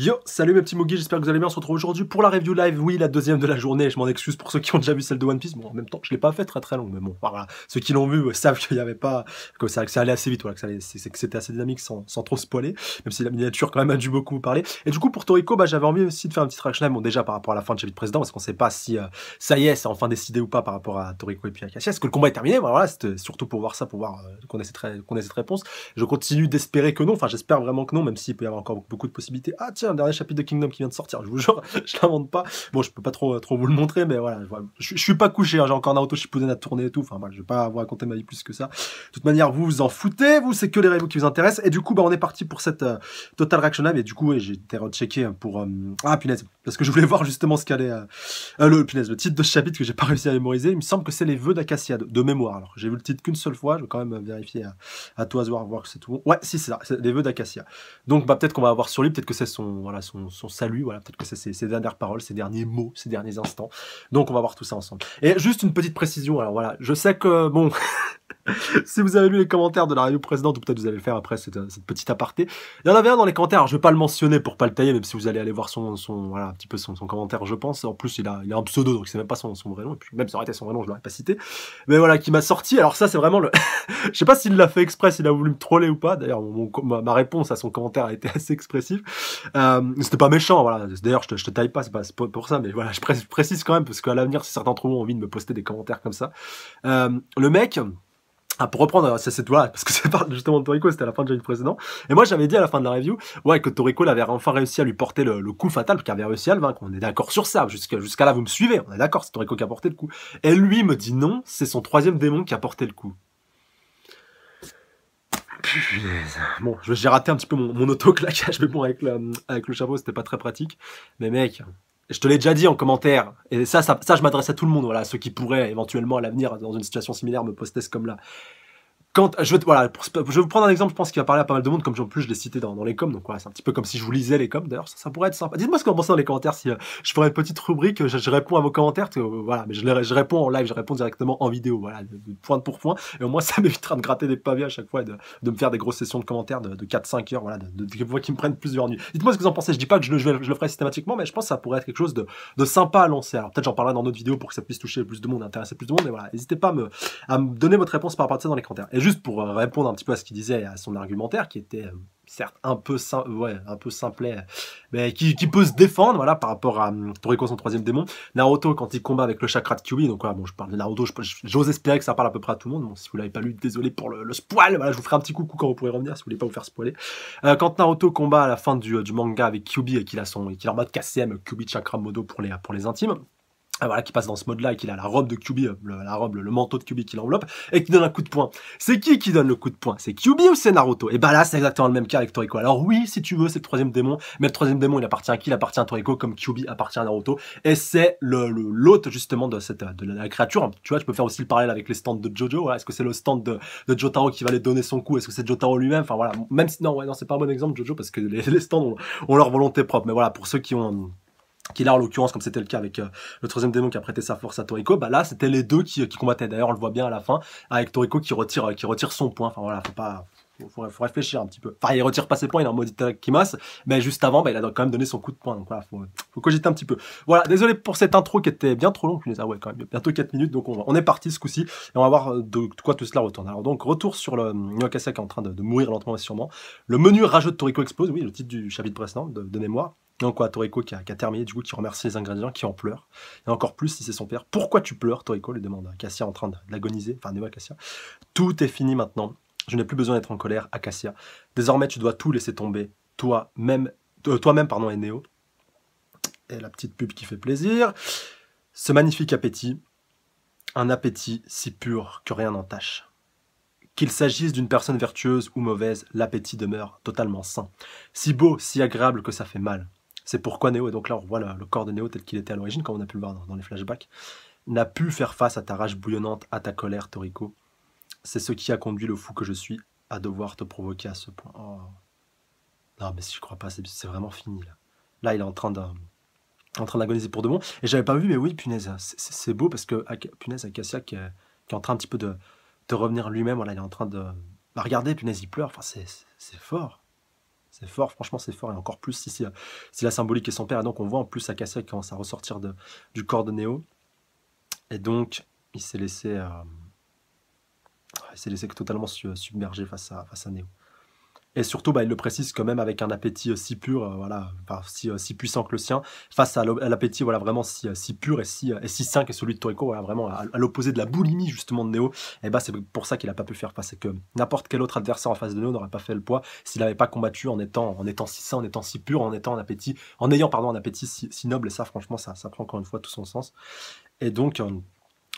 Yo, salut mes petits Mogi, j'espère que vous allez bien. On se retrouve aujourd'hui pour la review live. Oui, la deuxième de la journée, je m'en excuse pour ceux qui ont déjà vu celle de One Piece. Bon, en même temps, je l'ai pas fait très très long, mais bon, voilà. Ceux qui l'ont vu savent qu'il y avait pas, que ça, allait assez vite, voilà, que, c'était assez dynamique sans, sans, trop spoiler, même si la miniature quand même a dû beaucoup vous parler. Et du coup, pour Toriko, bah, j'avais envie aussi de faire un petit reaction live, bon, déjà par rapport à la fin de chapitre Président, parce qu'on sait pas si euh, ça y est, c'est enfin décidé ou pas par rapport à Toriko et puis à Cassia. Est-ce que le combat est terminé Voilà, c'est surtout pour voir ça, pour voir euh, qu'on ait, cette, ait cette réponse. Je continue d'espérer que non, enfin, j'espère vraiment que non, même s'il peut y avoir encore beaucoup de possibilités. Ah, tiens, un dernier chapitre de Kingdom qui vient de sortir, je vous jure, je l'invente pas. Bon, je peux pas trop, trop vous le montrer, mais voilà, je, suis pas couché, hein, j'ai encore Naruto Shippuden à tourner et tout, enfin, je vais pas vous raconter ma vie plus que ça. De toute manière, vous vous en foutez, vous, c'est que les reviews qui vous intéressent, et du coup, bah, on est parti pour cette euh, Total Reaction Live, et du coup, j'ai été rechecké pour... Euh, ah, punaise parce que je voulais voir justement ce qu'allait est, euh, euh, le, titre de ce chapitre que j'ai pas réussi à mémoriser. Il me semble que c'est les vœux d'Acacia de mémoire. Alors j'ai vu le titre qu'une seule fois, je vais quand même euh, vérifier à, à toi voir, voir que c'est tout. Ouais, si c'est ça, les vœux d'Acacia. Donc bah peut-être qu'on va avoir sur lui, peut-être que c'est son voilà son, son salut, voilà peut-être que c'est ses, dernières paroles, ses derniers mots, ses derniers instants. Donc on va voir tout ça ensemble. Et juste une petite précision. Alors voilà, je sais que bon. si vous avez lu les commentaires de la radio précédente, ou peut-être vous allez le faire après cette, petite aparté, il y en avait un dans les commentaires, je vais pas le mentionner pour pas le tailler, même si vous allez aller voir son, son voilà, petit peu son, son, commentaire, je pense. En plus, il a, il a un pseudo, donc c'est même pas son, son, vrai nom. Et puis, même si ça aurait été son vrai nom, je l'aurais pas cité. Mais voilà, qui m'a sorti. Alors, ça, c'est vraiment le. je sais pas s'il l'a fait exprès, s'il a voulu me troller ou pas. D'ailleurs, ma, réponse à son commentaire a été assez expressive. Euh, c'était pas méchant, voilà. D'ailleurs, je te, je taille pas, c'est pas, pour ça, mais voilà, je précise quand même, parce qu'à l'avenir, si certains trouvent envie de me poster des commentaires comme ça. Euh, le mec ah, pour reprendre, euh, c'est toi, parce que ça parle justement de Toriko, c'était à la fin du jeu précédent. Et moi j'avais dit à la fin de la review, ouais, que Toriko avait enfin réussi à lui porter le, coup fatal, qu'il avait réussi à le vaincre. On est d'accord sur ça, jusqu'à jusqu'à là vous me suivez, on est d'accord, c'est Toriko qui a porté le coup. Et lui me dit non, c'est son troisième démon qui a porté le coup. Punaise. Bon, j'ai raté un petit peu mon, mon auto-claquage, mais bon, avec, avec le chapeau, c'était pas très pratique. Mais mec, je te l'ai déjà dit en commentaire, et ça, ça, ça je m'adresse à tout le monde, voilà, ceux qui pourraient éventuellement à l'avenir, dans une situation similaire, me poster ce comme là je vais, voilà, je vais vous prendre un exemple, je pense qu'il va parler à pas mal de monde, comme en plus je l'ai cité dans, les coms, donc voilà, c'est un petit peu comme si je vous lisais les coms, d'ailleurs, ça, pourrait être sympa. Dites-moi ce que vous en pensez dans les commentaires, si euh, je ferai une petite rubrique, je, réponds à vos commentaires, euh, voilà, mais je, je, réponds en live, je réponds directement en vidéo, voilà, point pour point, et au moins ça m'évitera de gratter des pavés à chaque fois, et de, me faire des grosses sessions de commentaires de, 4-5 heures, voilà, de, fois qui me prennent plusieurs nuits. Dites-moi ce que vous en pensez, je dis pas que je, le ferai systématiquement, mais je pense que ça pourrait être quelque chose de, sympa à lancer. Alors peut-être j'en parlerai dans d'autres vidéos pour que ça puisse toucher plus de monde, intéresser plus de monde, mais voilà, n'hésitez pas à me, à me donner votre réponse par rapport dans les commentaires juste pour euh, répondre un petit peu à ce qu'il disait, à son argumentaire, qui était euh, certes un peu, simple, un peu mais qui, peut se défendre voilà, par rapport à hum, Toriko, son troisième démon. Naruto, quand il combat avec le chakra de Kyubi, donc voilà, bon, je parle de Naruto, j'ose espérer que ça parle à peu près à tout le monde. si vous l'avez pas lu, désolé pour le, spoil, voilà, je vous ferai un petit coucou quand vous pourrez revenir si vous voulez pas vous faire spoiler. Euh, quand Naruto combat à la fin du, manga avec Kyubi et qu'il a son et qu'il est en mode KCM, Kyubi Chakra Modo pour les, pour les intimes. Ah, voilà, qui passe dans ce mode-là et qui a la robe de QB, euh, la robe, le, manteau de QB qui l'enveloppe et qui donne un coup de poing. C'est qui qui donne le coup de poing C'est QB ou c'est Naruto Et bah ben là, c'est exactement le même cas avec Toriko. Alors oui, si tu veux, c'est le troisième démon, mais le troisième démon, il appartient à qui Il appartient à Toriko comme QB appartient à Naruto. Et c'est le, l'hôte justement de cette de la créature. Tu vois, tu peux faire aussi le parallèle avec les stands de Jojo. Est-ce que c'est le stand de, de, Jotaro qui va les donner son coup Est-ce que c'est Jotaro lui-même Enfin voilà, même si non, ouais, non, c'est pas un bon exemple Jojo parce que les, stands ont leur volonté propre. Mais voilà, pour ceux qui ont qui là en l'occurrence comme c'était le cas avec euh, le troisième démon qui a prêté sa force à Toriko, bah là c'était les deux qui, euh, combattaient. D'ailleurs on le voit bien à la fin avec Toriko qui retire euh, qui retire son point. Enfin voilà, faut pas faut, réfléchir un petit peu. Enfin il retire pas ses points, il est en mode Kimas, mais juste avant bah, il a quand même donné son coup de poing. Donc voilà, faut, faut cogiter un petit peu. Voilà, désolé pour cette intro qui était bien trop longue, ah ouais quand même bientôt 4 minutes donc on, est parti ce coup-ci et on va voir de, quoi tout cela retourne. Alors donc retour sur le Nyokasa qui est en train de, mourir lentement et sûrement. Le menu rageux de Toriko explose, oui, le titre du chapitre précédent de mémoire. Donc quoi, Toriko qui a, qui terminé, du coup, qui remercie les ingrédients, qui en pleure. Et encore plus si c'est son père. Pourquoi tu pleures Toriko lui demande. Cassia en train d'agoniser, enfin, néo, Cassia. Tout est fini maintenant. Je n'ai plus besoin d'être en colère, Acacia. Désormais, tu dois tout laisser tomber. Toi-même, euh, toi-même, pardon, et Néo. » Et la petite pub qui fait plaisir. Ce magnifique appétit, un appétit si pur que rien n'en tâche. Qu'il s'agisse d'une personne vertueuse ou mauvaise, l'appétit demeure totalement sain. Si beau, si agréable que ça fait mal. C'est pourquoi Neo, et donc là on voit le, corps de Neo tel qu'il était à l'origine, comme on a pu le voir dans, les flashbacks, n'a pu faire face à ta rage bouillonnante, à ta colère, Toriko. C'est ce qui a conduit le fou que je suis à devoir te provoquer à ce point. Oh. Non, mais si je crois pas, c'est vraiment fini là. Là, il est en train de en train d'agoniser pour de bon. Et j'avais pas vu, mais oui, punaise, c'est beau parce que, punaise, Acacia qui est, qui est, en train un petit peu de, de revenir lui-même, il est en train de. Bah, regardez, punaise, il pleure, enfin, c'est fort. C'est fort, franchement, c'est fort. Et encore plus si, la symbolique est son père. Et donc, on voit en plus Akasia qui commence à ressortir du corps de Néo. Et donc, il s'est laissé, euh, laissé totalement submerger face à, face à Néo. Et surtout, bah, il le précise quand même avec un appétit euh, si pur, euh, voilà, si, euh, si, puissant que le sien, face à l'appétit voilà, vraiment si, pur et si, et sain que celui de Toriko, vraiment à, l'opposé de la boulimie justement de Neo. Et bah, c'est pour ça qu'il n'a pas pu faire passer. que n'importe quel autre adversaire en face de Neo n'aurait pas fait le poids s'il n'avait pas combattu en étant, en étant si sain, en étant si pur, en étant un appétit, en ayant pardon, un appétit si, si noble. Et ça, franchement, ça, ça prend encore une fois tout son sens. Et donc,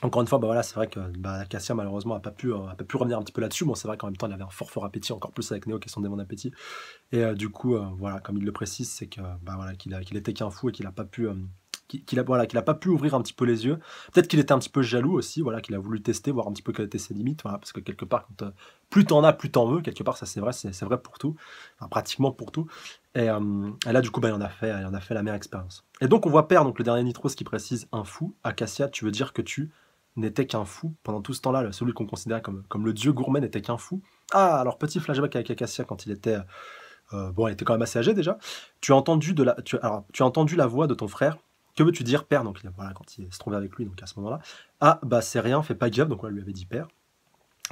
encore une fois, bah voilà, c'est vrai que bah, malheureusement n'a pas, pu, euh, a pas pu revenir un petit peu là-dessus. Bon, c'est vrai qu'en même temps, il avait un fort fort appétit, encore plus avec Neo qui est son démon d'appétit. Et euh, du coup, euh, voilà, comme il le précise, c'est que bah voilà, qu'il était qu'un fou et qu'il n'a pas pu qu'il a, voilà, qu'il a pas pu ouvrir un petit peu les yeux. Peut-être qu'il était un petit peu jaloux aussi, voilà, qu'il a voulu tester, voir un petit peu quelles étaient ses limites, voilà, parce que quelque part, quand, plus t'en as, plus t'en veux, quelque part, ça c'est vrai, c'est vrai pour tout, enfin, pratiquement pour tout. Et, là, du coup, bah, il, en a fait, il en a fait la meilleure expérience. Et donc, on voit Père, donc le dernier ce qui précise un fou, Acacia, tu veux dire que tu n'était qu'un fou pendant tout ce temps-là, celui qu'on considérait comme, le dieu gourmet n'était qu'un fou. Ah, alors petit flashback avec Acacia quand il était... Euh, bon, il était quand même assez âgé déjà. Tu as entendu, de la, alors, tu as entendu la voix de ton frère. Que veux-tu dire, père Donc voilà, quand il se trouvait avec lui, donc à ce moment-là. Ah, bah c'est rien, fais pas gaffe, donc on lui avait dit père.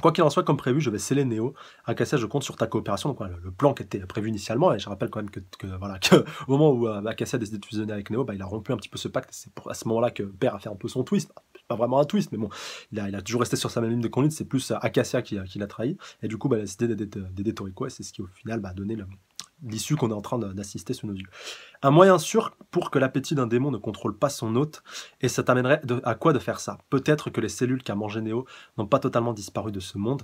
Quoi qu'il en soit, comme prévu, je vais sceller Néo. Acacia, je compte sur ta coopération. Donc le plan qui était prévu initialement, et je rappelle quand même que, voilà, que, au moment où euh, Acacia a de fusionner avec Néo, bah, il a rompu un petit peu ce pacte. C'est à ce moment-là que Père a fait un peu son twist pas vraiment un twist, mais bon, il a, toujours resté sur sa même ligne de conduite, c'est plus euh, Acacia qui, l'a trahi, et du coup, bah, la cité d'aider Toriko, et c'est ce qui au final bah, a donné l'issue qu'on est en train d'assister sous nos yeux. Un moyen sûr pour que l'appétit d'un démon ne contrôle pas son hôte, et ça t'amènerait à quoi de faire ça Peut-être que les cellules qu'a mangé Néo n'ont pas totalement disparu de ce monde,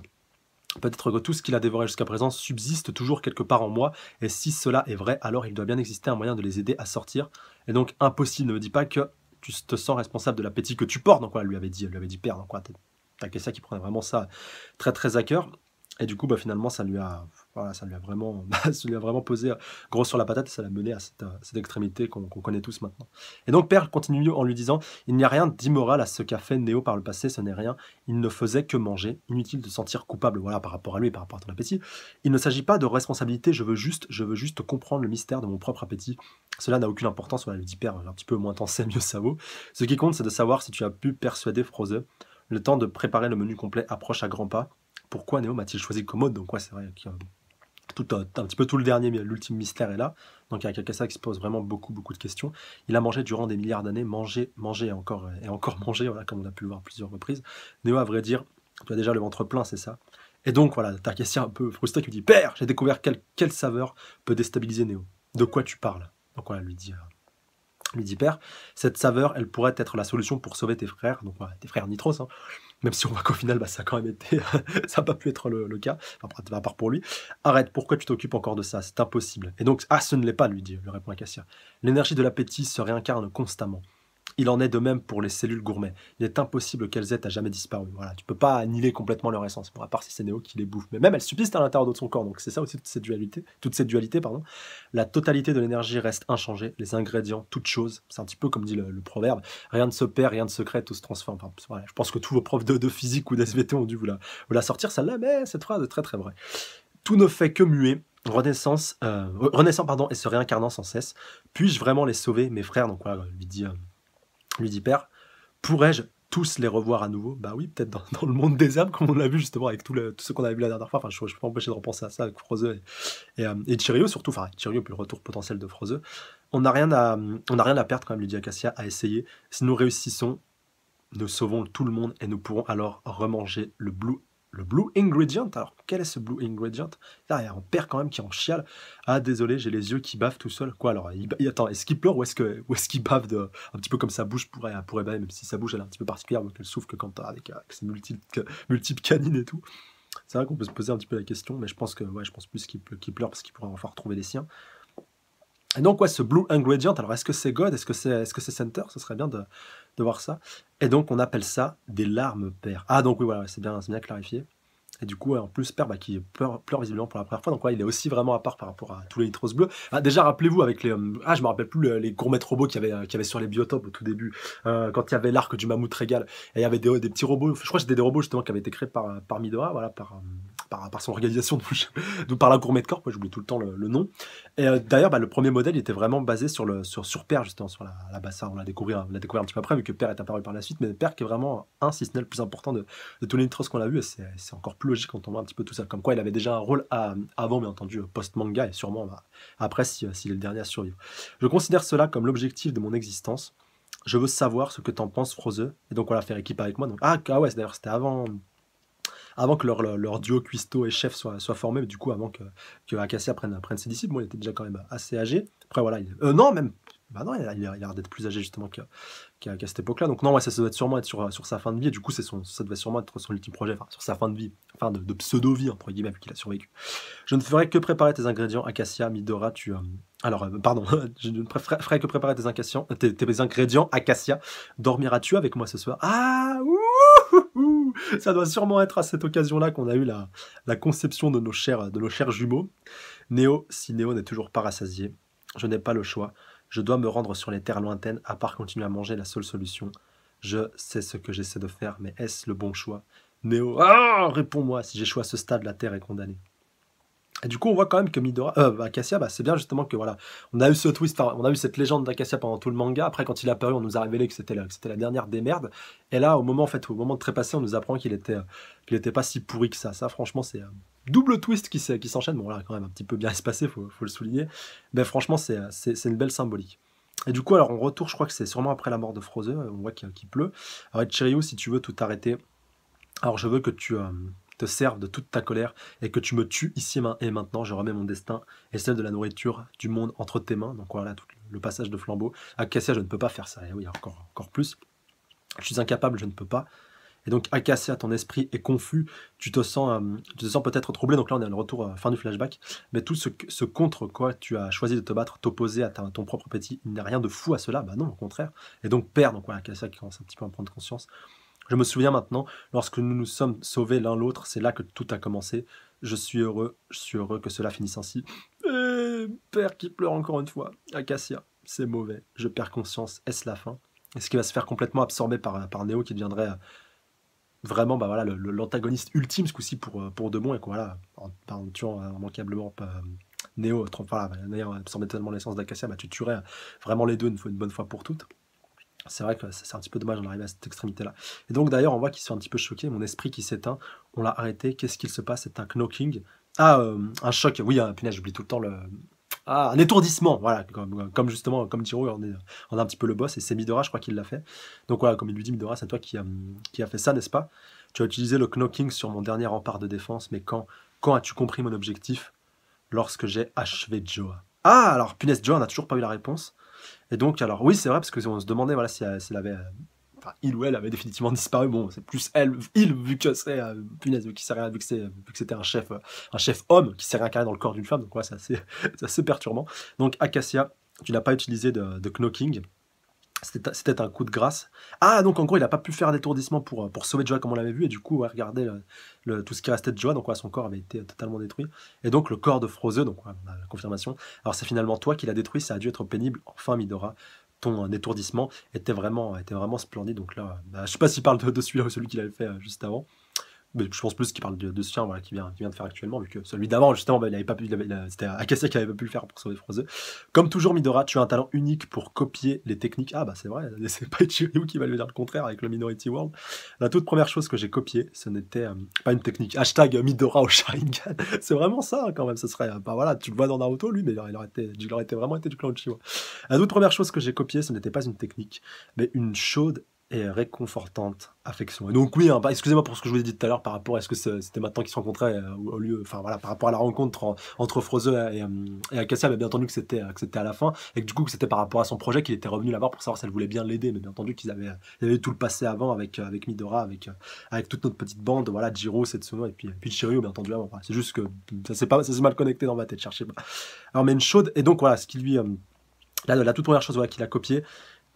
Peut-être que tout ce qu'il a dévoré jusqu'à présent subsiste toujours quelque part en moi, et si cela est vrai, alors il doit bien exister un moyen de les aider à sortir. Et donc, impossible, ne me dis pas que tu te sens responsable de l'appétit que tu portes. Donc voilà, lui avait dit, lui avait dit père. quoi voilà, qui prenait vraiment ça très très à cœur. Et du coup, bah, finalement, ça lui a voilà, ça lui a vraiment, ça lui a vraiment posé gros sur la patate et ça l'a mené à cette, euh, extrémité qu'on connaît tous maintenant. Et donc Perle continue en lui disant Il n'y a rien d'immoral à ce qu'a fait Néo par le passé, ce n'est rien. Il ne faisait que manger. Inutile de sentir coupable, voilà, par rapport à lui et par rapport à ton appétit. Il ne s'agit pas de responsabilité. Je veux juste, je veux juste comprendre le mystère de mon propre appétit. Cela n'a aucune importance. Voilà, le dit Perle, un petit peu moins t'en sais, mieux ça vaut. Ce qui compte, c'est de savoir si tu as pu persuader Froze. Le temps de préparer le menu complet approche à grands pas. Pourquoi Néo m'a-t-il choisi Commode Donc, ouais, c'est vrai, tout, un, petit peu tout le dernier, mais l'ultime mystère est là. Donc il y a quelqu'un qui se pose vraiment beaucoup, beaucoup de questions. Il a mangé durant des milliards d'années, mangé, mangé et encore, euh, et encore mangé, voilà, comme on a pu le voir plusieurs reprises. Néo, à vrai dire, tu as déjà le ventre plein, c'est ça. Et donc voilà, t'as un peu frustré qui dit Père, j'ai découvert quelle, saveur peut déstabiliser Néo. De quoi tu parles Donc on voilà, lui dit midi père, cette saveur, elle pourrait être la solution pour sauver tes frères, donc tes frères nitros, hein. même si on voit qu'au final, bah, ça a quand même été, ça n'a pas pu être le, cas, à part pour lui. Arrête, pourquoi tu t'occupes encore de ça C'est impossible. Et donc, ah, ce ne l'est pas, lui dit, lui répond Cassia. L'énergie de l'appétit se réincarne constamment. Il en est de même pour les cellules gourmets. Il est impossible qu'elles aient à jamais disparu. Voilà, tu peux pas annihiler complètement leur essence, à part si c'est Néo qui les bouffe. Mais même elles subsistent à l'intérieur de son corps, donc c'est ça aussi toute cette dualité. Toute cette dualité pardon. La totalité de l'énergie reste inchangée, les ingrédients, toutes choses. C'est un petit peu comme dit le, proverbe, rien ne se perd, rien ne se crée, tout se transforme. je pense que tous vos profs de, physique ou d'SVT ont dû vous la, sortir celle-là, mais cette phrase est très très vraie. Tout ne fait que muer, renaissance, euh, renaissant pardon, et se réincarnant sans cesse. Puis-je vraiment les sauver, mes frères Donc voilà, lui dit... Euh, lui dit Père, pourrais-je tous les revoir à nouveau Bah oui, peut-être dans, le monde des âmes, comme on l'a vu justement avec tout, le, ce qu'on a vu la dernière fois. Enfin, je ne peux pas empêché de repenser à ça avec Froze et, Chirio, euh, surtout. Enfin, Chirio, puis le retour potentiel de Frozeux. On n'a rien, à, rien à perdre quand même, lui dit Acacia, à essayer. Si nous réussissons, nous sauvons tout le monde et nous pourrons alors remanger le Blue le Blue Ingredient. Alors, quel est ce Blue Ingredient Là, il y a un père quand même qui en chiale. Ah, désolé, j'ai les yeux qui bavent tout seul. Quoi alors il, Attends, est-ce qu'il pleure ou est-ce qu'il est bave de, un petit peu comme sa bouche pourrait, pourrait baver, même si sa bouche elle est un petit peu particulière, donc elle souffle que quand avec, avec ses multiples, canines et tout. C'est vrai qu'on peut se poser un petit peu la question, mais je pense que ouais, je pense plus qu'il pleure parce qu'il pourrait enfin retrouver les siens. Et donc, ce Blue Ingredient, alors est-ce que c'est God Est-ce que c'est Center Ce serait bien de, voir ça. Et donc, on appelle ça des larmes Père. Ah, donc oui, voilà, c'est bien, bien clarifié. Et du coup, en plus, Père bah, qui pleure, visiblement pour la première fois. Donc, il est aussi vraiment à part par rapport à tous les nitros bleus. Ah, déjà, rappelez-vous, avec les. Euh, ah, je me rappelle plus les, gourmets robots euh, qu'il y, avait, sur les biotopes au tout début, euh, quand il y avait l'arc du mammouth régal. Et il y avait des, des petits robots. Je crois que c'était des robots justement qui avaient été créés par, par Midora, voilà, par, par, son organisation, donc, par la Gourmet moi j'oublie tout le temps le, nom. Et euh, d'ailleurs, bah, le premier modèle était vraiment basé sur, le, sur, sur Père, justement, sur la, bassa, On l'a découvert, l'a découvert un petit peu après, vu que Père est apparu par la suite, mais Père qui est vraiment un, si ce n'est le plus important de, tous les nitros qu'on a vu, et c'est, encore plus logique quand on voit un petit peu tout ça. Comme quoi, il avait déjà un rôle avant, mais entendu, post-manga, et sûrement bah, après, s'il si, est le dernier à survivre. Je considère cela comme l'objectif de mon existence je veux savoir ce que t'en penses, Froze. Et donc, on va faire équipe avec moi. Donc, ah, ah ouais, d'ailleurs, c'était avant, avant que leur, duo cuisto et chef soit, soit formé, du coup, avant que, que Acacia prenne, ses disciples. Bon, il était déjà quand même assez âgé. Après, voilà. Euh, non, même. Bah non, il a, l'air d'être plus âgé justement qu'à, cette époque-là. Donc non, ouais, ça, ça doit être sûrement être sur, sa fin de vie. du coup, c'est son, ça devait sûrement être son ultime projet, enfin, sur sa fin de vie, enfin de, pseudo-vie, entre guillemets, vu qu'il a survécu. Je ne ferai que préparer tes ingrédients, Acacia, Midora, tu... Euh, alors, euh, pardon, je ne ferai, que préparer tes, tes ingrédients, Acacia. Dormiras-tu avec moi ce soir Ah, ouh ça doit sûrement être à cette occasion-là qu'on a eu la, conception de nos, chers, de nos chers jumeaux. Néo, si Néo n'est toujours pas rassasié, je n'ai pas le choix. Je dois me rendre sur les terres lointaines, à part continuer à manger la seule solution. Je sais ce que j'essaie de faire, mais est-ce le bon choix Néo, ah, réponds-moi, si j'échoue à ce stade, la terre est condamnée. Et du coup, on voit quand même que Midora, euh, Acacia, bah, bah, c'est bien justement que voilà, on a eu ce twist, on a eu cette légende d'Acacia pendant tout le manga. Après, quand il est apparu, on nous a révélé que c'était la, c'était la dernière des merdes. Et là, au moment en fait, au moment de trépasser, on nous apprend qu'il était, qu'il était pas si pourri que ça. Ça, franchement, c'est un euh, double twist qui, s'enchaîne. Bon, là, quand même un petit peu bien espacé, faut, faut le souligner. Mais franchement, euh, c'est, c'est, une belle symbolique. Et du coup, alors on retourne, je crois que c'est sûrement après la mort de Frozen, euh, on voit qu'il, pleut. Alors, Chiryu, si tu veux tout arrêter, alors je veux que tu, te servent de toute ta colère et que tu me tues ici et maintenant. Je remets mon destin et celle de la nourriture du monde entre tes mains. Donc voilà, tout le passage de flambeau. Acacia, je ne peux pas faire ça. Et eh oui, encore, encore plus. Je suis incapable, je ne peux pas. Et donc, Acacia, ton esprit est confus, tu te sens, euh, te sens peut-être troublé. Donc là, on est à le retour euh, fin du flashback. Mais tout ce, ce, contre quoi tu as choisi de te battre, t'opposer à ton propre petit, il n'y a rien de fou à cela. Bah non, au contraire. Et donc, perdre Donc voilà, Acacia qui commence un petit peu à prendre conscience. Je me souviens maintenant, lorsque nous nous sommes sauvés l'un l'autre, c'est là que tout a commencé. Je suis heureux, je suis heureux que cela finisse ainsi. Et euh, père qui pleure encore une fois. Acacia, c'est mauvais. Je perds conscience. Est-ce la fin Est-ce qu'il va se faire complètement absorber par, par qui deviendrait euh, vraiment bah voilà, l'antagoniste ultime ce coup-ci pour, euh, pour Demon et quoi, voilà, en, tuant immanquablement Néo, en trop, en totalement l'essence d'Acacia, bah, tu tuerais vraiment les deux une, une bonne fois pour toutes. C'est vrai que c'est un petit peu dommage d'en arriver à cette extrémité-là. Et donc d'ailleurs, on voit se fait un petit peu choqué mon esprit qui s'éteint, on l'a arrêté, qu'est-ce qu'il se passe C'est un knocking. Ah, euh, un choc, oui, un punaise, j'oublie tout le temps le... Ah, un étourdissement, voilà, comme, justement, comme Tiro, on, a un petit peu le boss, et c'est Midora, je crois qu'il l'a fait. Donc voilà, comme il lui dit, Midora, c'est toi qui, as euh, a fait ça, n'est-ce pas Tu as utilisé le knocking sur mon dernier rempart de défense, mais quand, quand as-tu compris mon objectif Lorsque j'ai achevé Joa. Ah, alors punaise, Joa, n'a toujours pas eu la réponse. Et donc, alors oui, c'est vrai, parce qu'on se demandait voilà, si, elle euh, avait. Euh, enfin, il ou elle avait définitivement disparu. Bon, c'est plus elle, il, vu que c'est serait euh, punaise, vu que, vu que c'était un chef, un chef homme qui s'est réincarné dans le corps d'une femme. Donc, ouais, c'est assez, perturbant. Donc, Acacia, tu n'as pas utilisé de knocking. C'était un coup de grâce. Ah, donc en gros, il n'a pas pu faire d'étourdissement pour, euh, pour sauver Joa comme on l'avait vu, et du coup, regardez tout ce qui restait de Joa, donc son corps avait été euh, totalement détruit. Et donc le corps de Froze, donc la confirmation. Alors c'est finalement toi qui l'as détruit, ça a dû être pénible. Enfin, Midora, ton euh, étourdissement était vraiment, était vraiment splendide. Donc là, bah, je sais pas s'il parle de, de celui-là ou celui qu'il avait fait juste avant je pense plus qu'il parle de, ce chien voilà, qui, vient, qui vient de faire actuellement, vu que celui d'avant, justement, bah, il avait pas pu, c'était Akasia qui avait pas pu le faire pour sauver Froze. Comme toujours, Midora, tu as un talent unique pour copier les techniques. Ah, bah c'est vrai, c'est pas Ichiryu qui va lui dire le contraire avec le Minority World. La toute première chose que j'ai copiée, ce n'était euh, pas une technique. Hashtag Midora au Sharingan. c'est vraiment ça, hein, quand même. Ce serait, euh, bah voilà, tu le vois dans Naruto, lui, mais il aurait, été, il aurait été vraiment été du clan Uchiwa. La toute première chose que j'ai copiée, ce n'était pas une technique, mais une chaude et réconfortante affection. donc oui, hein, bah, excusez-moi pour ce que je vous ai dit tout à l'heure par rapport à ce que c'était maintenant qu'ils se rencontraient euh, au lieu, enfin voilà, par rapport à la rencontre entre Froze et, euh, et Acacia, mais bien entendu que c'était euh, que à la fin et que du coup que c'était par rapport à son projet qu'il était revenu là-bas pour savoir si elle voulait bien l'aider, mais bien entendu qu'ils avaient, avaient, tout le passé avant avec avec Midora, avec avec toute notre petite bande, voilà, Jiro, Setsuno et puis puis Chiryu, bien entendu. c'est juste que ça s'est pas mal connecté dans ma tête, cherchez pas. Alors mais une chaude et donc voilà, ce qui lui là, la toute première chose voilà, qu'il a copié,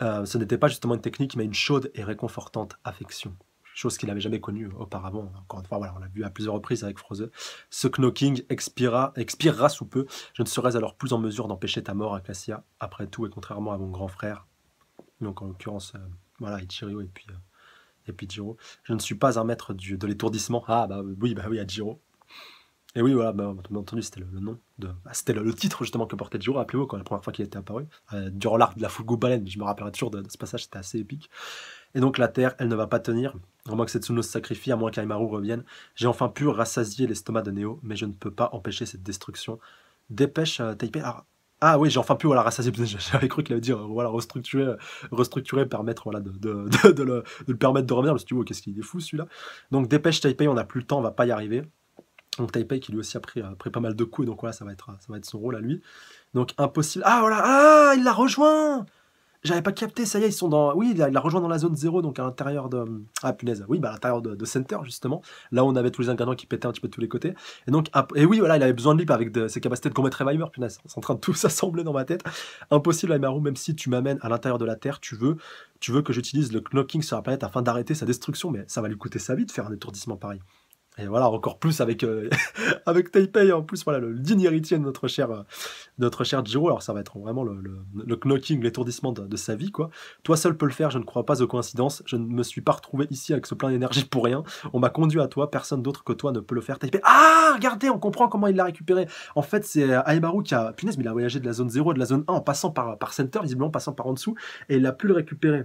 euh, ce n'était pas justement une technique, mais une chaude et réconfortante affection. Chose qu'il n'avait jamais connue auparavant. Encore une fois, on l'a vu à plusieurs reprises avec Froze. Ce knocking expira, expirera sous peu. Je ne serais alors plus en mesure d'empêcher ta mort, Acacia. Après tout, et contrairement à mon grand frère, donc en l'occurrence, euh, voilà, Ichirio et puis, euh, et puis Jiro, je ne suis pas un maître du, de l'étourdissement. Ah, bah oui, bah oui, à Jiro. Et oui, voilà, bien bah, entendu, c'était le, nom de. Ah, le, titre justement que portait Jiro, à vous quand la première fois qu'il était apparu, euh, durant l'arc de la Fulgo Baleine. Je me rappellerai toujours de, ce passage, c'était assez épique. Et donc la Terre, elle ne va pas tenir, à moins que Setsuno se sacrifie, à moins qu'Aimaru revienne. J'ai enfin pu rassasier l'estomac de Neo, mais je ne peux pas empêcher cette destruction. Dépêche euh, Taipei. Ah, oui, j'ai enfin pu voilà, rassasier. J'avais cru qu'il allait dire euh, voilà, restructurer, restructurer permettre voilà, de, le, permettre de revenir. Je me suis dit, oh, qu'est-ce qu'il est fou celui-là. Donc dépêche Taipei, on n'a plus le temps, on va pas y arriver. Donc Taipei qui lui aussi a euh, pris, pas mal de coups, et donc voilà, ça va, être, euh, ça va être son rôle à lui. Donc impossible. Ah voilà, ah, il l'a rejoint J'avais pas capté, ça y est, ils sont dans. Oui, il l'a rejoint dans la zone 0, donc à l'intérieur de. Euh, ah punaise, oui, bah, à l'intérieur de, Center, justement. Là on avait tous les ingrédients qui pétaient un petit peu de tous les côtés. Et donc, et oui, voilà, il avait besoin de Lip avec ses capacités de combattre Reviver, punaise. C'est en train de tout s'assembler dans ma tête. Impossible, Aimaru, même si tu m'amènes à l'intérieur de la Terre, tu veux, tu veux que j'utilise le knocking sur la planète afin d'arrêter sa destruction, mais ça va lui coûter sa vie de faire un étourdissement pareil. Et voilà, encore plus avec, euh, avec Taipei, en plus, voilà, le, digne héritier de notre cher, euh, notre cher Jiro. Alors, ça va être vraiment le, knocking, l'étourdissement de, sa vie, quoi. Toi seul peux le faire, je ne crois pas aux coïncidences. Je ne me suis pas retrouvé ici avec ce plein d'énergie pour rien. On m'a conduit à toi, personne d'autre que toi ne peut le faire. Taipei. Ah, regardez, on comprend comment il l'a récupéré. En fait, c'est euh, Aibaru qui a. Punaise, mais il a voyagé de la zone 0 de la zone 1 en passant par, par Center, visiblement en passant par en dessous, et il a pu le récupérer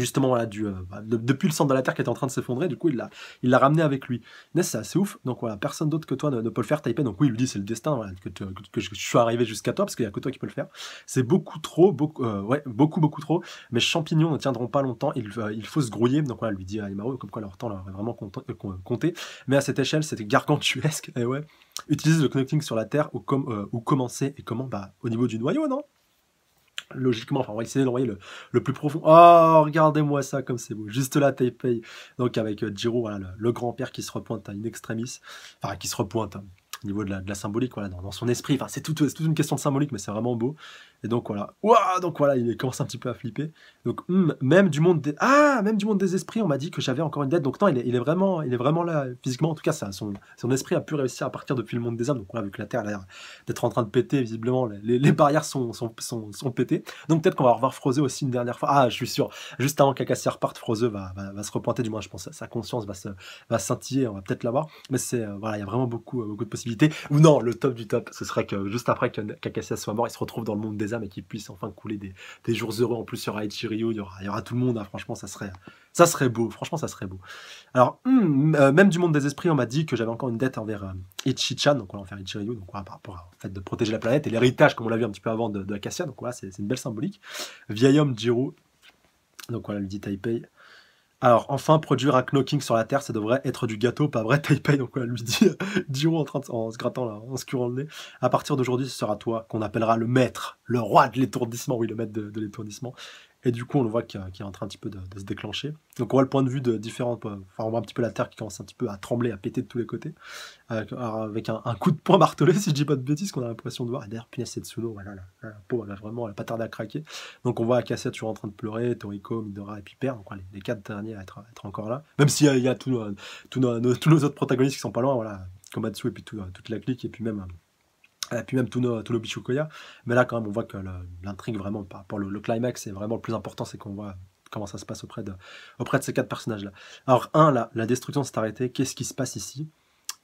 justement voilà, du, euh, bah, depuis le centre de la Terre qui était en train de s'effondrer, du coup il l'a, il l'a ramené avec lui. Ness c'est assez ouf, donc voilà, personne d'autre que toi ne, peut le faire, Taipei, donc oui il lui dit c'est le destin, voilà, que, que, je, suis arrivé jusqu'à toi, parce qu'il n'y a que toi qui peux le faire. C'est beaucoup trop, beaucoup, euh, ouais, beaucoup, beaucoup trop, mais champignons ne tiendront pas longtemps, il, euh, faut se grouiller, donc voilà, lui dit à Imaro, comme quoi leur temps leur est vraiment compté, mais à cette échelle c'était gargantuesque, et ouais, utilise le connecting sur la Terre, ou, ou commencer, et comment, bah au niveau du noyau, non logiquement, enfin, on va essayer le, le, plus profond. Oh, regardez-moi ça, comme c'est beau. Juste là, Taipei. Donc, avec euh, Jiro, le, grand-père qui se repointe à une extremis. Enfin, qui se repointe hein, au niveau de la, de la symbolique, voilà, dans, son esprit. Enfin, c'est tout, toute une question de symbolique, mais c'est vraiment beau. Et donc voilà, donc voilà, il commence un petit peu à flipper. Donc hmm, même du monde des ah, même du monde des esprits, on m'a dit que j'avais encore une dette. Donc non, il est, vraiment, il est vraiment là physiquement. En tout cas, ça, son, esprit a pu réussir à partir depuis le monde des âmes. Donc là, vu que la Terre a l'air d'être en train de péter, visiblement, les, barrières sont, sont, sont, pétées. Donc peut-être qu'on va revoir Froze aussi une dernière fois. Ah, je suis sûr. Juste avant qu'Acassia reparte, Froze va, va, se repointer. Du moins, je pense, sa conscience va se, va scintiller. On va peut-être l'avoir. Mais c'est euh, voilà, il y a vraiment beaucoup, euh, beaucoup de possibilités. Ou non, le top du top, ce serait que juste après qu'Acassia soit mort, il se retrouve dans le monde des âmes mais qu'il puisse enfin couler des, des, jours heureux. En plus, il y aura il y aura, y aura tout le monde. Hein. Franchement, ça serait, ça serait beau. Franchement, ça serait beau. Alors, hmm, euh, même du monde des esprits, on m'a dit que j'avais encore une dette envers euh, donc on va en faire Ichiryu, donc par rapport au en fait de protéger la planète et l'héritage, comme on l'a vu un petit peu avant de, de Acacia. Donc voilà, c'est une belle symbolique. Vieil homme, Jiro. Donc voilà, lui dit Taipei. Alors, enfin, produire un knocking sur la Terre, ça devrait être du gâteau, pas vrai, Taipei Donc, elle lui dit du en, train de, en se grattant, là, en se curant le nez. À partir d'aujourd'hui, ce sera toi qu'on appellera le maître, le roi de l'étourdissement. Oui, le maître de l'étourdissement. Et du coup, on le voit qui est en train un petit peu de, se déclencher. Donc, on voit le point de vue de différentes, euh, Enfin, on voit un petit peu la terre qui commence un petit peu à trembler, à péter de tous les côtés. Euh, avec un, coup de poing martelé, si je dis pas de bêtises, qu'on a l'impression de voir. Et ah, d'ailleurs, et Tsuno. voilà, la, peau, elle a vraiment, elle a pas tardé à craquer. Donc, on voit tu toujours en train de pleurer, Toriko, Midora et Piper. Donc, les, quatre derniers à être, encore là. Même s'il y a, il y a tous nos, autres protagonistes qui sont pas loin, voilà, Komatsu et puis euh, toute la clique, et puis même et puis même tout, nos, tout le Mais là, quand même, on voit que l'intrigue, vraiment, par rapport le, climax, c'est vraiment le plus important, c'est qu'on voit comment ça se passe auprès de, auprès de ces quatre personnages-là. Alors, un, là, la destruction s'est arrêtée. Qu'est-ce qui se passe ici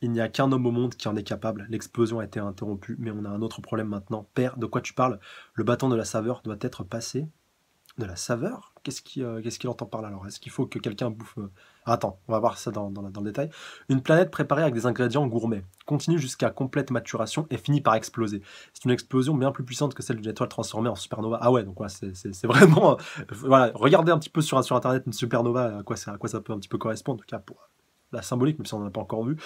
Il n'y a qu'un homme au monde qui en est capable. L'explosion a été interrompue, mais on a un autre problème maintenant. Père, de quoi tu parles Le bâton de la saveur doit être passé. De la saveur euh, qu'est-ce qu'il entend par là alors Est-ce qu'il faut que quelqu'un bouffe euh, ah, Attends, on va voir ça dans, le détail. Une planète préparée avec des ingrédients gourmets continue jusqu'à complète maturation et finit par exploser. C'est une explosion bien plus puissante que celle d'une étoile transformée en supernova. Ah ouais, donc c'est vraiment... Euh, voilà, regardez un petit peu sur, Internet une supernova, à quoi, ça, à quoi ça peut un petit peu correspondre, en tout cas pour la symbolique, même si on n'en a pas encore vu,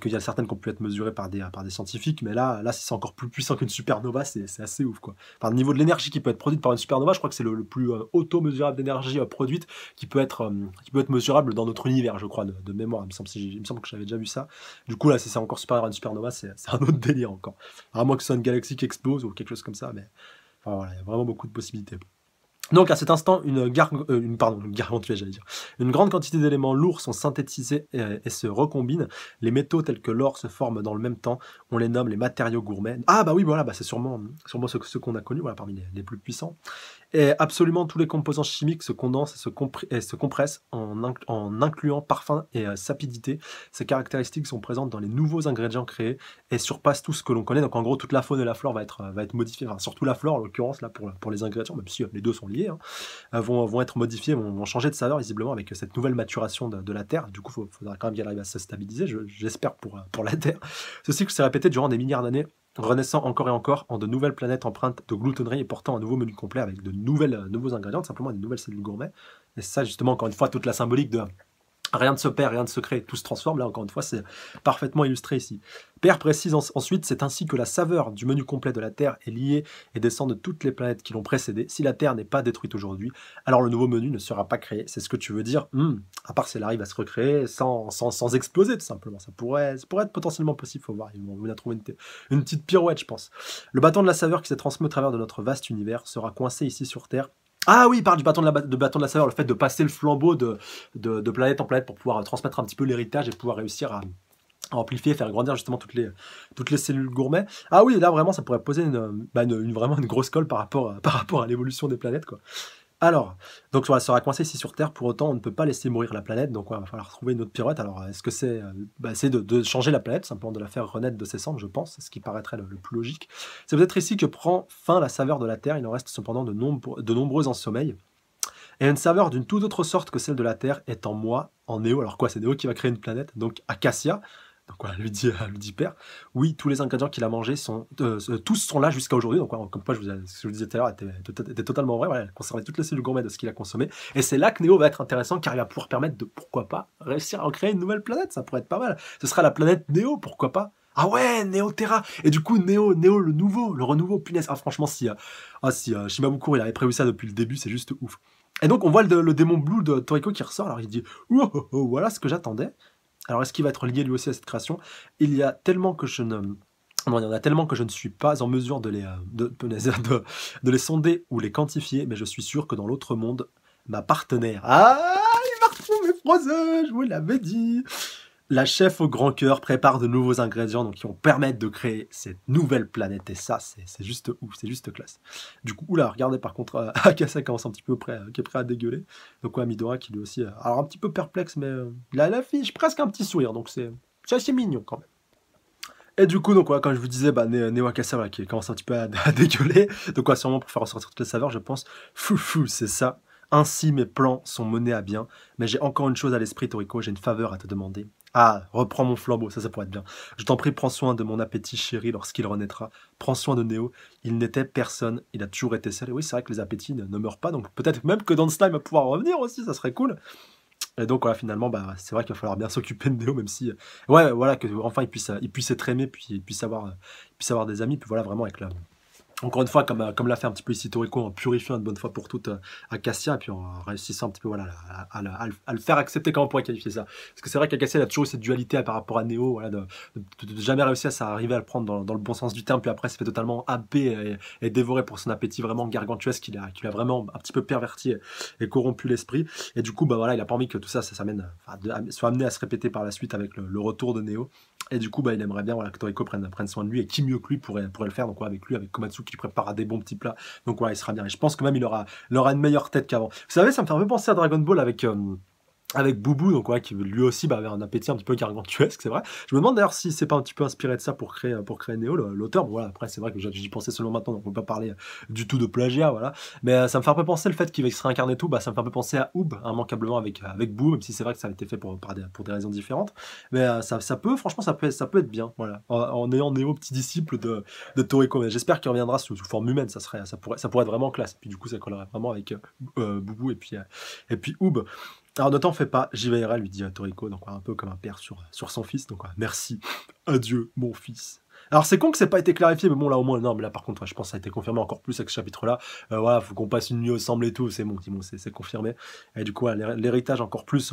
qu'il y a certaines qui ont pu être mesurées par des, par des scientifiques, mais là, là c'est encore plus puissant qu'une supernova, c'est assez ouf. Quoi. Enfin, niveau de l'énergie qui peut être produite par une supernova, je crois que c'est le, plus euh, auto-mesurable d'énergie euh, produite qui peut, être, euh, qui peut être mesurable dans notre univers, je crois, de, mémoire. Il me, semble, me semble que j'avais déjà vu ça. Du coup, là, si c'est encore supérieur à une supernova, c'est un autre délire encore. À moins que ce soit une galaxie qui explose ou quelque chose comme ça, mais enfin, voilà, il y a vraiment beaucoup de possibilités. Donc à cet instant, une, euh, pardon, dire. Une grande quantité d'éléments lourds sont synthétisés euh, et, se recombinent. Les métaux tels que l'or se forment dans le même temps. On les nomme les matériaux gourmets. Ah bah oui, voilà, bah, c'est sûrement, sûrement ce qu'on a connu voilà, parmi les plus puissants. Et absolument tous les composants chimiques se condensent et se, et se compressent en, incluant parfum et euh, sapidité. Ces caractéristiques sont présentes dans les nouveaux ingrédients créés et surpassent tout ce que l'on connaît. Donc en gros, toute la faune et la flore va être, va être modifiée, enfin, surtout la flore en l'occurrence là pour, pour les ingrédients, même si euh, les deux sont liés, hein, euh, vont, vont être modifiés, vont, changer de saveur visiblement avec cette nouvelle maturation de, la Terre. Du coup, il faudra quand même qu'elle arrive à se stabiliser, j'espère, pour, pour la Terre. Ce que s'est répété durant des milliards d'années renaissant encore et encore en de nouvelles planètes empreintes de gloutonnerie et portant un nouveau menu complet avec de nouvelles, euh, nouveaux ingrédients, simplement des nouvelles cellules gourmets. Et ça, justement, encore une fois, toute la symbolique de Rien ne se perd, rien ne se crée, tout se transforme. Là, encore une fois, c'est parfaitement illustré ici. Père précise ensuite, c'est ainsi que la saveur du menu complet de la Terre est liée et descend de toutes les planètes qui l'ont précédée. Si la Terre n'est pas détruite aujourd'hui, alors le nouveau menu ne sera pas créé. C'est ce que tu veux dire hmm. À part si elle arrive à se recréer sans, sans, sans exploser, tout simplement. Ça pourrait, pourrait être potentiellement possible, faut voir. On a trouver une, une petite pirouette, je pense. Le bâton de la saveur qui s'est transmis au travers de notre vaste univers sera coincé ici sur Terre ah oui, il parle du bâton de la, bâton de la saveur, le fait de passer le flambeau de, planète en planète pour pouvoir euh, transmettre un petit peu l'héritage et pouvoir réussir à, amplifier, faire grandir justement toutes les, toutes les cellules gourmets. Ah oui, là vraiment, ça pourrait poser une, bah, vraiment une grosse colle par rapport à, par rapport à l'évolution des planètes. quoi. Alors, donc va sera coincé ici sur Terre, pour autant on ne peut pas laisser mourir la planète, donc on il va falloir trouver une autre pirouette. Alors est-ce que c'est euh, bah, de, changer la planète, simplement de la faire renaître de ses cendres, je pense, ce qui paraîtrait le, plus logique. C'est peut-être ici que prend fin la saveur de la Terre, il en reste cependant de, nombreuses nombreux en sommeil. Et une saveur d'une toute autre sorte que celle de la Terre est en moi, en Néo. Alors quoi, c'est Néo qui va créer une planète, donc Acacia, donc voilà, lui dit, euh, lui dit père, oui, tous les ingrédients qu'il a mangés sont, euh, euh, tous sont là jusqu'à aujourd'hui. Donc, comme quoi, je vous, ce que je vous disais tout à l'heure était, totalement vrai. Voilà, conservait toutes les cellules gourmet de ce qu'il a consommé. Et c'est là que Néo va être intéressant car il va pouvoir permettre de, pourquoi pas, réussir à en créer une nouvelle planète. Ça pourrait être pas mal. Ce sera la planète Néo, pourquoi pas. Ah ouais, Neo Terra Et du coup, Néo, Néo le nouveau, le renouveau, punaise. Ah franchement, si, ah, si Shima Shimabukuro il avait prévu ça depuis le début, c'est juste ouf. Et donc on voit le, démon blue de Toriko qui ressort, alors il dit oh, oh, oh voilà ce que j'attendais. Alors est-ce qu'il va être lié lui aussi à cette création Il y a tellement que je ne il y en a tellement que je ne suis pas en mesure de les, euh, de, les sonder ou les quantifier, mais je suis sûr que dans l'autre monde, ma partenaire... Ah, il m'a retrouvé Froseux je vous l'avais dit la chef au grand cœur prépare de nouveaux ingrédients donc, qui vont permettre de créer cette nouvelle planète. Et ça, c'est juste ouf, c'est juste classe. Du coup, oula, regardez par contre, euh, Akasa commence un petit peu près euh, qui est prêt à dégueuler. Donc, ouais, Midora qui lui aussi, euh, alors un petit peu perplexe, mais euh, il a l'affiche presque un petit sourire. Donc, c'est assez mignon quand même. Et du coup, donc, quoi quand je vous disais, bah, Neo qui commence un petit peu à, dégueuler. Donc, quoi sûrement pour faire ressortir toutes les saveurs, je pense, foufou, c'est ça ainsi mes plans sont menés à bien, mais j'ai encore une chose à l'esprit, Toriko, j'ai une faveur à te demander. Ah, reprends mon flambeau, ça, ça pourrait être bien. Je t'en prie, prends soin de mon appétit chéri lorsqu'il renaîtra. Prends soin de Néo. Il n'était personne, il a toujours été seul. Et oui, c'est vrai que les appétits ne, meurent pas, donc peut-être même que dans temps va pouvoir revenir aussi, ça serait cool. Et donc, voilà, finalement, bah, c'est vrai qu'il va falloir bien s'occuper de Néo, même si. Euh, ouais, voilà, que enfin, il puisse, il puisse être aimé, puis il puisse avoir, euh, il puisse avoir des amis, puis voilà, vraiment avec la encore une fois, comme, euh, comme l'a fait un petit peu ici torico en purifiant une bonne fois pour toutes euh, Acacia, et puis en réussissant un petit peu voilà, à, le faire accepter comment on pourrait qualifier ça. Parce que c'est vrai qu'Acacia, il a toujours eu cette dualité hein, par rapport à Neo, de, de, jamais réussir à arriver à le prendre dans, le bon sens du terme, puis après, ça fait totalement happer et, dévoré pour son appétit vraiment gargantuesque, qu'il a, a vraiment un petit peu perverti et, corrompu l'esprit. Et du coup, bah, voilà, il a pas envie que tout ça, ça s'amène, soit amené à se répéter par la suite avec le, retour de Neo. Et du coup, bah, il aimerait bien voilà, que Toriko prenne, soin de lui, et qui mieux que lui pourrait, pourrait le faire, donc avec lui, avec Komatsu qui prépare des bons petits plats. Donc ouais, il sera bien. Et je pense que même il aura, une meilleure tête qu'avant. Vous savez, ça me fait un peu penser à Dragon Ball avec. Euh, avec Boubou, donc ouais, qui lui aussi bah, avait un appétit un petit peu gargantuesque, c'est vrai. Je me demande d'ailleurs si c'est pas un petit peu inspiré de ça pour créer euh, pour créer Neo, l'auteur. Bon, voilà, après c'est vrai que j'y pensais seulement maintenant, donc on peut pas parler euh, du tout de plagiat, voilà. Mais euh, ça me fait un peu penser le fait qu'il va se réincarner tout, bah ça me fait un peu penser à Oub, immanquablement avec avec même si c'est vrai que ça a été fait pour des, pour des raisons différentes. Mais ça, ça, peut, franchement, ça peut ça peut être bien, voilà. En, ayant Neo petit disciple de de Toriko, j'espère qu'il reviendra sous, sous, forme humaine, ça serait ça pourrait ça pourrait être vraiment classe. Puis du coup, ça collerait vraiment avec Boubou et puis et puis alors ne t'en fais pas, j'y veillerai, lui dit Toriko, donc un peu comme un père sur, sur son fils. Donc merci, adieu mon fils. Alors c'est con que c'est n'ait pas été clarifié, mais bon là au moins non, mais là par contre je pense que ça a été confirmé encore plus avec ce chapitre-là. Euh, voilà, faut qu'on passe une nuit ensemble et tout, c'est c'est bon, c'est confirmé. Et du coup l'héritage encore plus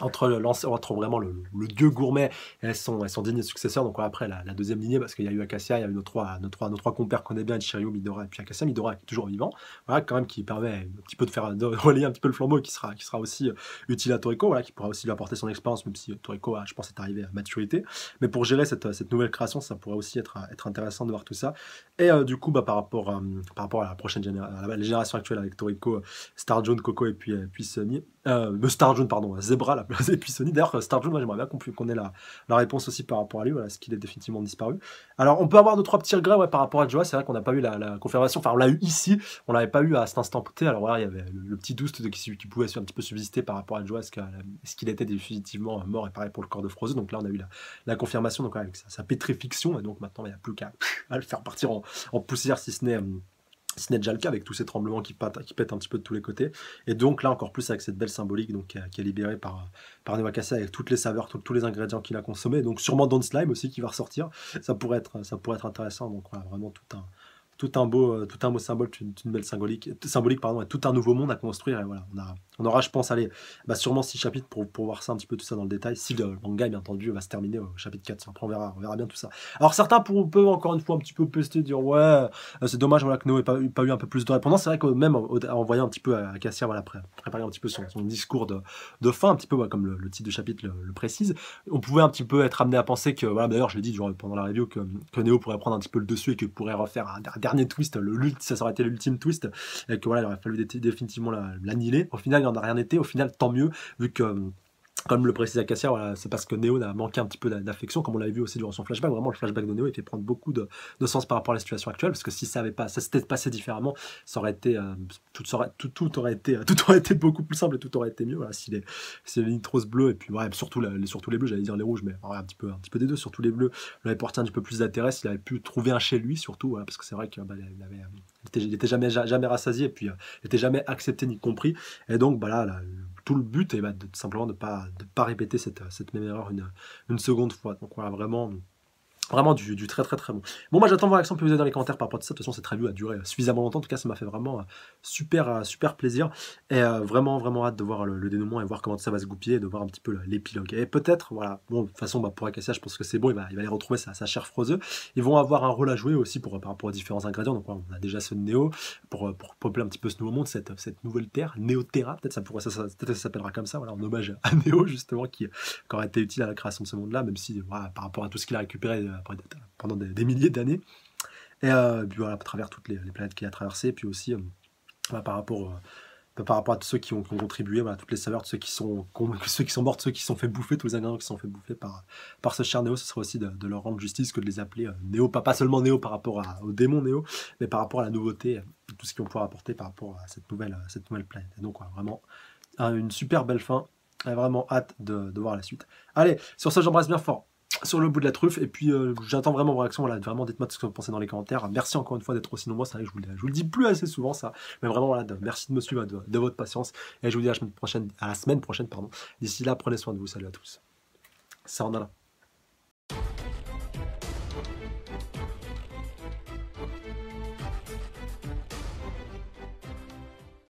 entre, le, entre vraiment le, le, dieu gourmet et son, digne successeur, donc après la, deuxième lignée, parce qu'il y a eu Acacia, il y a eu nos trois, nos trois, nos trois compères qu'on aime bien, Chirio Midora et puis Acacia, Midora qui est toujours vivant, voilà, quand même qui permet un petit peu de faire de un petit peu le flambeau qui sera, qui sera aussi euh, utile à Toriko, qui pourra aussi lui apporter son expérience, même si Toriko, je pense, est arrivé à maturité. Mais pour gérer cette, nouvelle création, ça pourrait aussi être, intéressant de voir tout ça. Et euh, du coup, bah, par, rapport, euh, par rapport à la prochaine génération, à la, génération actuelle avec Toriko, Star Jones, Coco et puis, puis Sunny, euh, Star June, pardon, Zebra la place Sony. D'ailleurs, euh, Star June, moi j'aimerais bien qu'on ait la, réponse aussi par rapport à lui, voilà, ce qu'il est définitivement disparu. Alors, on peut avoir deux, trois petits regrets par rapport à Joa, c'est vrai qu'on n'a pas eu la, confirmation, enfin on l'a eu ici, on l'avait pas eu à cet instant T. Alors voilà, il y avait le, petit doute de qui, qui, pouvait un petit peu subsister par rapport à Joa, est-ce qu'il était définitivement mort, et pareil pour le corps de Frozen. Donc là, on a eu la, confirmation, donc avec sa, sa et donc maintenant il n'y a plus qu'à le faire partir en, poussière si ce n'est. Euh, ce n'est déjà le cas avec tous ces tremblements qui, pètent un petit peu de tous les côtés. Et donc là, encore plus avec cette belle symbolique donc, qui est libérée par, par avec toutes les saveurs, tous les ingrédients qu'il a consommés. Donc sûrement Don Slime aussi qui va ressortir. Ça pourrait être, ça pourrait être intéressant. Donc voilà, vraiment tout un, tout un, beau, tout un beau symbole, une, belle symbolique, symbolique pardon, et tout un nouveau monde à construire. Et voilà, on a, on aura, je pense, allez, bah sûrement 6 chapitres pour, pour voir ça un petit peu tout ça dans le détail. Si le manga, bien entendu, va se terminer au chapitre 4. Après, on verra, on verra bien tout ça. Alors, certains pour, peuvent encore une fois un petit peu pester, dire ouais, euh, c'est dommage voilà, que Noé n'ait pas, pas, eu un peu plus de répondance. C'est vrai que même en voyant un petit peu à euh, Cassia, voilà, après préparer un petit peu son, son discours de, de, fin, un petit peu comme le, titre de chapitre le, précise, on pouvait un petit peu être amené à penser que, voilà, d'ailleurs, je l'ai dit pendant la review, que, que Neo pourrait prendre un petit peu le dessus et que pourrait refaire un, dernier twist, le, ça aurait été l'ultime twist, et que voilà, il aurait fallu définitivement l'annuler Au final, il n'en a rien été. Au final, tant mieux, vu que hum, comme le précise Acacia, voilà, c'est parce que Neo a manqué un petit peu d'affection, comme on l'avait vu aussi durant son flashback. Vraiment, le flashback de Neo, était fait prendre beaucoup de, de sens par rapport à la situation actuelle, parce que si ça avait pas, ça s'était passé différemment, ça aurait été, euh, tout, aurait, tout, aurait été, tout aurait été beaucoup plus simple et tout aurait été mieux. Voilà, si les, si les nitros bleus et puis ouais, surtout, les, surtout les bleus, j'allais dire les rouges, mais ouais, un petit peu, un petit peu des deux, surtout les bleus, avait porté un petit peu plus d'intérêt, s'il avait pu trouver un chez lui, surtout, parce que c'est vrai qu'il bah, n'était euh, il était, jamais, jamais rassasié, et puis euh, il était jamais accepté ni compris, et donc, voilà, bah, tout le but est eh bah, ben, de, simplement de ne pas, de pas répéter cette, cette, même erreur une, une seconde fois. Donc voilà, vraiment Vraiment du, du, très très très bon. Bon, moi j'attends vos réactions, plus vous dans les commentaires par rapport à ça. De toute façon, cette review a duré euh, suffisamment longtemps. En tout cas, ça m'a fait vraiment euh, super euh, super plaisir. Et vraiment vraiment hâte de voir le, dénouement et voir comment ça va se goupiller, de voir un petit peu l'épilogue. Et peut-être, voilà, bon, de toute façon, bah, pour Acacia, je pense que c'est bon, il va, il aller retrouver sa, chère chair Ils vont avoir un rôle à jouer aussi par rapport aux différents ingrédients. Donc, on a déjà ce Néo pour, pour peupler un petit peu ce nouveau monde, cette, cette nouvelle terre, Néo-Terra. Peut-être ça, pourrait, ça, s'appellera comme ça, voilà, en hommage à Néo justement, qui, qui aurait été utile à la création de ce monde-là, même si par rapport à tout ce qu'il a récupéré pendant des, milliers d'années. Euh, et puis voilà, à travers toutes les, planètes qu'il a traversées, puis aussi euh, bah, par rapport euh, bah, par rapport à ceux qui ont, contribué, voilà, toutes les saveurs de ceux qui sont, ceux qui sont morts, ceux qui sont fait bouffer, tous les ingrédients qui sont fait bouffer par, par ce cher Néo, ce serait aussi de, leur rendre justice que de les appeler Néo, pas, pas, seulement Néo par rapport au démon Néo, mais par rapport à la nouveauté, tout ce qu'on pouvoir apporter par rapport à cette nouvelle, cette nouvelle planète. Et donc, vraiment, une super belle fin. Vraiment hâte de, de voir la suite. Allez, sur ça, j'embrasse bien fort sur le bout de la truffe. Et puis, euh, j'attends vraiment vos réactions. vraiment, dites-moi ce que vous pensez dans les commentaires. Merci encore une fois d'être aussi nombreux. C'est vrai que je vous, le, vous, dis plus assez souvent, ça. Mais vraiment, voilà, merci de me suivre, de, votre patience. Et je vous dis à la semaine prochaine. la semaine prochaine pardon. D'ici là, prenez soin de vous. Salut à tous. Ça en a là.